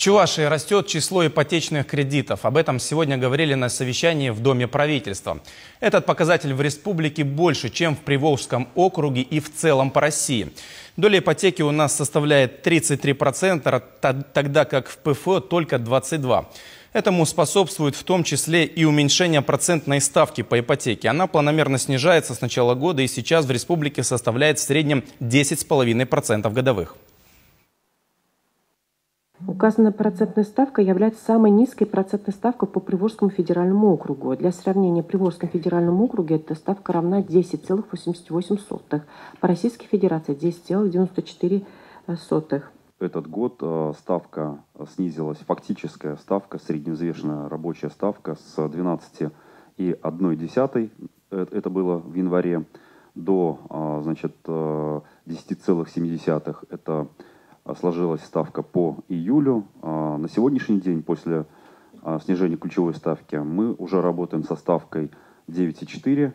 Чувашии растет число ипотечных кредитов. Об этом сегодня говорили на совещании в Доме правительства. Этот показатель в республике больше, чем в Приволжском округе и в целом по России. Доля ипотеки у нас составляет 33%, тогда как в ПФО только 22%. Этому способствует в том числе и уменьшение процентной ставки по ипотеке. Она планомерно снижается с начала года и сейчас в республике составляет в среднем 10,5% годовых. Указанная процентная ставка является самой низкой процентной ставкой по Приволжскому федеральному округу. Для сравнения, в Приволжском федеральном округе эта ставка равна 10,88, по Российской Федерации 10,94. Этот год э, ставка снизилась, фактическая ставка, средневзвешенная рабочая ставка с 12 и 1,1, э, это было в январе, до э, значит, 10,7, это Э, сложилась ставка по июлю. Э, на сегодняшний день после э, снижения ключевой ставки мы уже работаем со ставкой 9,4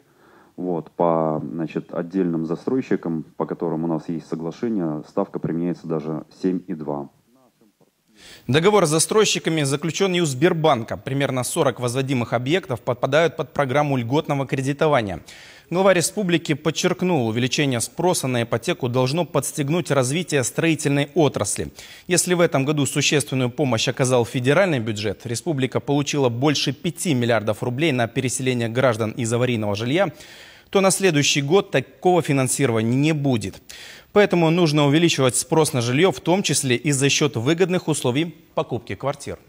вот, по значит, отдельным застройщикам, по которым у нас есть соглашение, ставка применяется даже 7,2. Договор с застройщиками, заключенный у Сбербанка. Примерно 40 возводимых объектов подпадают под программу льготного кредитования. Глава республики подчеркнул, увеличение спроса на ипотеку должно подстегнуть развитие строительной отрасли. Если в этом году существенную помощь оказал федеральный бюджет, республика получила больше 5 миллиардов рублей на переселение граждан из аварийного жилья, то на следующий год такого финансирования не будет. Поэтому нужно увеличивать спрос на жилье, в том числе и за счет выгодных условий покупки квартир.